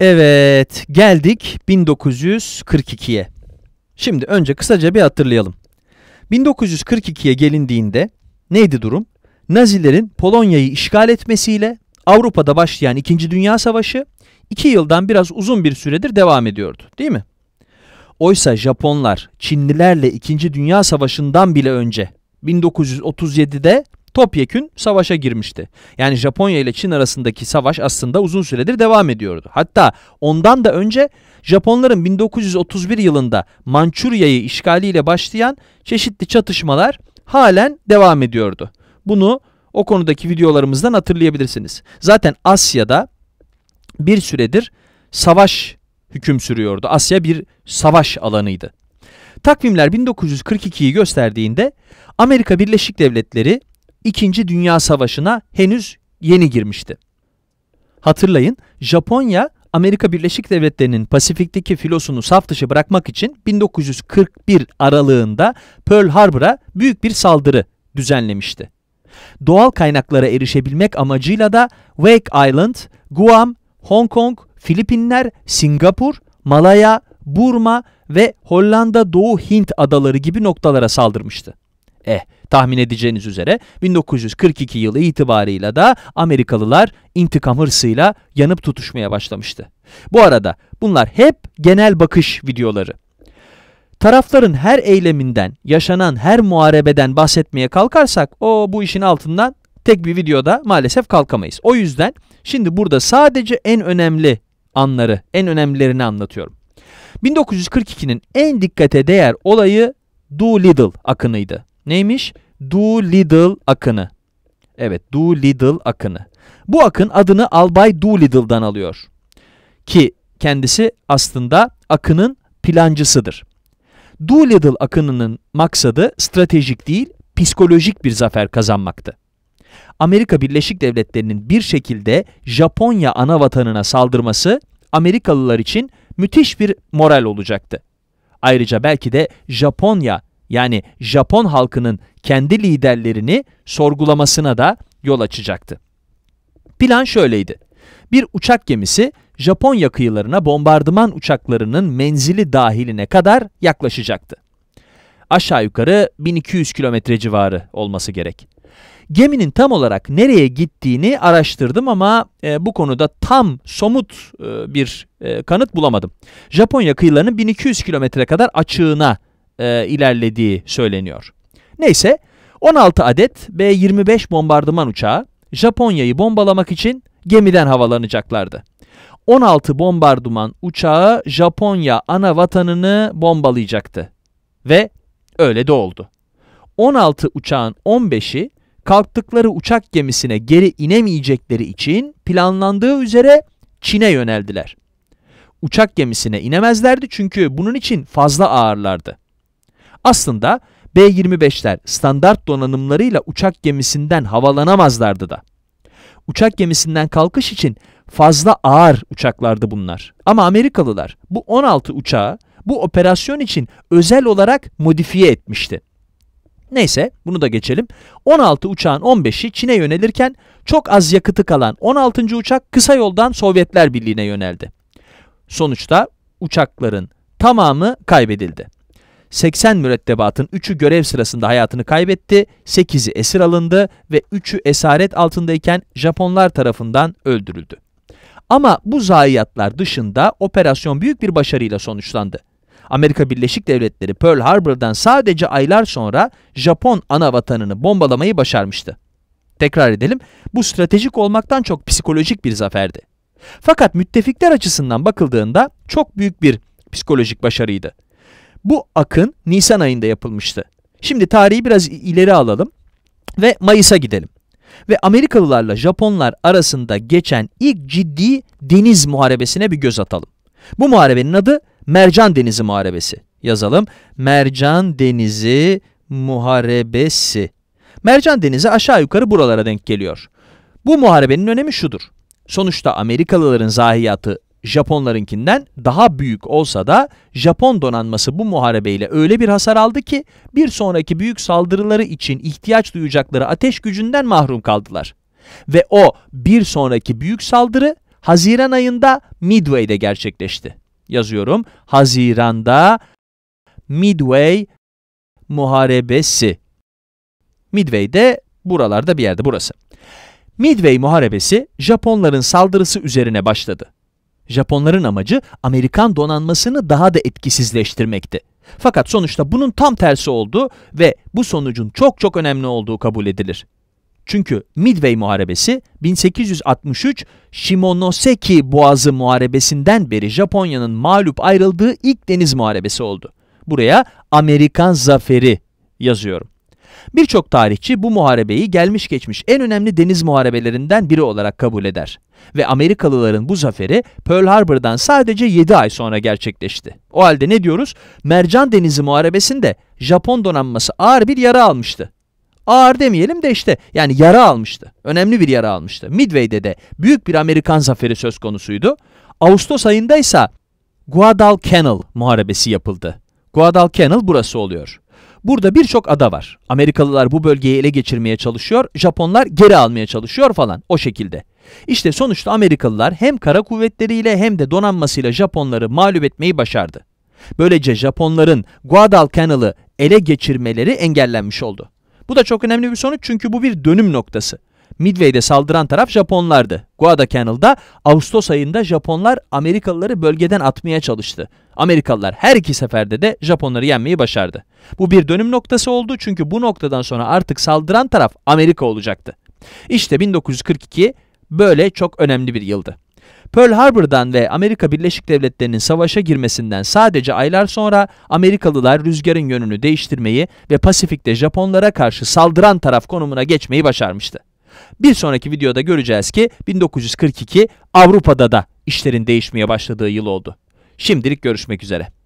Evet geldik 1942'ye. Şimdi önce kısaca bir hatırlayalım. 1942'ye gelindiğinde neydi durum? Nazilerin Polonya'yı işgal etmesiyle Avrupa'da başlayan 2. Dünya Savaşı 2 yıldan biraz uzun bir süredir devam ediyordu değil mi? Oysa Japonlar Çinlilerle 2. Dünya Savaşı'ndan bile önce 1937'de topyekün savaşa girmişti. Yani Japonya ile Çin arasındaki savaş aslında uzun süredir devam ediyordu. Hatta ondan da önce Japonların 1931 yılında Mançurya'yı işgaliyle başlayan çeşitli çatışmalar halen devam ediyordu. Bunu o konudaki videolarımızdan hatırlayabilirsiniz. Zaten Asya'da bir süredir savaş hüküm sürüyordu. Asya bir savaş alanıydı. Takvimler 1942'yi gösterdiğinde Amerika Birleşik Devletleri 2. Dünya Savaşı'na henüz yeni girmişti. Hatırlayın, Japonya Amerika Birleşik Devletleri'nin Pasifik'teki filosunu saf dışı bırakmak için 1941 aralığında Pearl Harbor'a büyük bir saldırı düzenlemişti. Doğal kaynaklara erişebilmek amacıyla da Wake Island, Guam, Hong Kong, Filipinler, Singapur, Malaya, Burma ve Hollanda Doğu Hint adaları gibi noktalara saldırmıştı. Eh, tahmin edeceğiniz üzere 1942 yılı itibarıyla da Amerikalılar intikam hırsıyla yanıp tutuşmaya başlamıştı. Bu arada bunlar hep genel bakış videoları. Tarafların her eyleminden, yaşanan her muharebeden bahsetmeye kalkarsak o bu işin altından tek bir videoda maalesef kalkamayız. O yüzden şimdi burada sadece en önemli anları, en önemlilerini anlatıyorum. 1942'nin en dikkate değer olayı Doolittle akınıydı. Neymiş? Do Doolittle akını. Evet Do Doolittle akını. Bu akın adını Albay Do Doolittle'dan alıyor. Ki kendisi aslında akının plancısıdır. Do Doolittle akınının maksadı stratejik değil, psikolojik bir zafer kazanmaktı. Amerika Birleşik Devletleri'nin bir şekilde Japonya ana vatanına saldırması Amerikalılar için müthiş bir moral olacaktı. Ayrıca belki de Japonya yani Japon halkının kendi liderlerini sorgulamasına da yol açacaktı. Plan şöyleydi. Bir uçak gemisi Japonya kıyılarına bombardıman uçaklarının menzili dahiline kadar yaklaşacaktı. Aşağı yukarı 1200 kilometre civarı olması gerek. Geminin tam olarak nereye gittiğini araştırdım ama e, bu konuda tam somut e, bir e, kanıt bulamadım. Japonya kıyılarının 1200 kilometre kadar açığına e, ilerlediği söyleniyor. Neyse 16 adet B-25 bombardıman uçağı Japonya'yı bombalamak için gemiden havalanacaklardı. 16 bombardıman uçağı Japonya ana vatanını bombalayacaktı. Ve öyle de oldu. 16 uçağın 15'i kalktıkları uçak gemisine geri inemeyecekleri için planlandığı üzere Çin'e yöneldiler. Uçak gemisine inemezlerdi çünkü bunun için fazla ağırlardı. Aslında B-25'ler standart donanımlarıyla uçak gemisinden havalanamazlardı da. Uçak gemisinden kalkış için fazla ağır uçaklardı bunlar. Ama Amerikalılar bu 16 uçağı bu operasyon için özel olarak modifiye etmişti. Neyse bunu da geçelim. 16 uçağın 15'i Çin'e yönelirken çok az yakıtı kalan 16. uçak kısa yoldan Sovyetler Birliği'ne yöneldi. Sonuçta uçakların tamamı kaybedildi. 80 mürettebatın 3'ü görev sırasında hayatını kaybetti, 8'i esir alındı ve 3'ü esaret altındayken Japonlar tarafından öldürüldü. Ama bu zayiatlar dışında operasyon büyük bir başarıyla sonuçlandı. Amerika Birleşik Devletleri Pearl Harbor'dan sadece aylar sonra Japon ana vatanını bombalamayı başarmıştı. Tekrar edelim, bu stratejik olmaktan çok psikolojik bir zaferdi. Fakat müttefikler açısından bakıldığında çok büyük bir psikolojik başarıydı. Bu akın Nisan ayında yapılmıştı. Şimdi tarihi biraz ileri alalım ve Mayıs'a gidelim. Ve Amerikalılarla Japonlar arasında geçen ilk ciddi deniz muharebesine bir göz atalım. Bu muharebenin adı Mercan Denizi Muharebesi. Yazalım. Mercan Denizi Muharebesi. Mercan Denizi aşağı yukarı buralara denk geliyor. Bu muharebenin önemi şudur. Sonuçta Amerikalıların zahiyatı Japonlarınkinden daha büyük olsa da Japon donanması bu muharebeyle öyle bir hasar aldı ki bir sonraki büyük saldırıları için ihtiyaç duyacakları ateş gücünden mahrum kaldılar. Ve o bir sonraki büyük saldırı Haziran ayında Midway'de gerçekleşti. Yazıyorum Haziran'da Midway muharebesi. Midway'de buralarda bir yerde burası. Midway muharebesi Japonların saldırısı üzerine başladı Japonların amacı Amerikan donanmasını daha da etkisizleştirmekti. Fakat sonuçta bunun tam tersi oldu ve bu sonucun çok çok önemli olduğu kabul edilir. Çünkü Midway Muharebesi 1863 Shimonoseki Boğazı Muharebesi'nden beri Japonya'nın mağlup ayrıldığı ilk deniz muharebesi oldu. Buraya Amerikan Zaferi yazıyorum. Birçok tarihçi bu muharebeyi gelmiş geçmiş en önemli deniz muharebelerinden biri olarak kabul eder. Ve Amerikalıların bu zaferi Pearl Harbor'dan sadece 7 ay sonra gerçekleşti. O halde ne diyoruz? Mercan Denizi Muharebesi'nde Japon donanması ağır bir yara almıştı ağır demeyelim de işte yani yara almıştı. Önemli bir yara almıştı. Midway'de de büyük bir Amerikan zaferi söz konusuydu. Ağustos ayında ise Guadalcanal muharebesi yapıldı. Guadalcanal burası oluyor. Burada birçok ada var. Amerikalılar bu bölgeyi ele geçirmeye çalışıyor, Japonlar geri almaya çalışıyor falan o şekilde. İşte sonuçta Amerikalılar hem kara kuvvetleriyle hem de donanmasıyla Japonları mağlup etmeyi başardı. Böylece Japonların Guadalcanal'ı ele geçirmeleri engellenmiş oldu. Bu da çok önemli bir sonuç çünkü bu bir dönüm noktası. Midway'de saldıran taraf Japonlardı. Guadalcanal'da Ağustos ayında Japonlar Amerikalıları bölgeden atmaya çalıştı. Amerikalılar her iki seferde de Japonları yenmeyi başardı. Bu bir dönüm noktası oldu çünkü bu noktadan sonra artık saldıran taraf Amerika olacaktı. İşte 1942 böyle çok önemli bir yıldı. Pearl Harbor'dan ve Amerika Birleşik Devletleri'nin savaşa girmesinden sadece aylar sonra Amerikalılar rüzgarın yönünü değiştirmeyi ve Pasifik'te Japonlara karşı saldıran taraf konumuna geçmeyi başarmıştı. Bir sonraki videoda göreceğiz ki 1942 Avrupa'da da işlerin değişmeye başladığı yıl oldu. Şimdilik görüşmek üzere.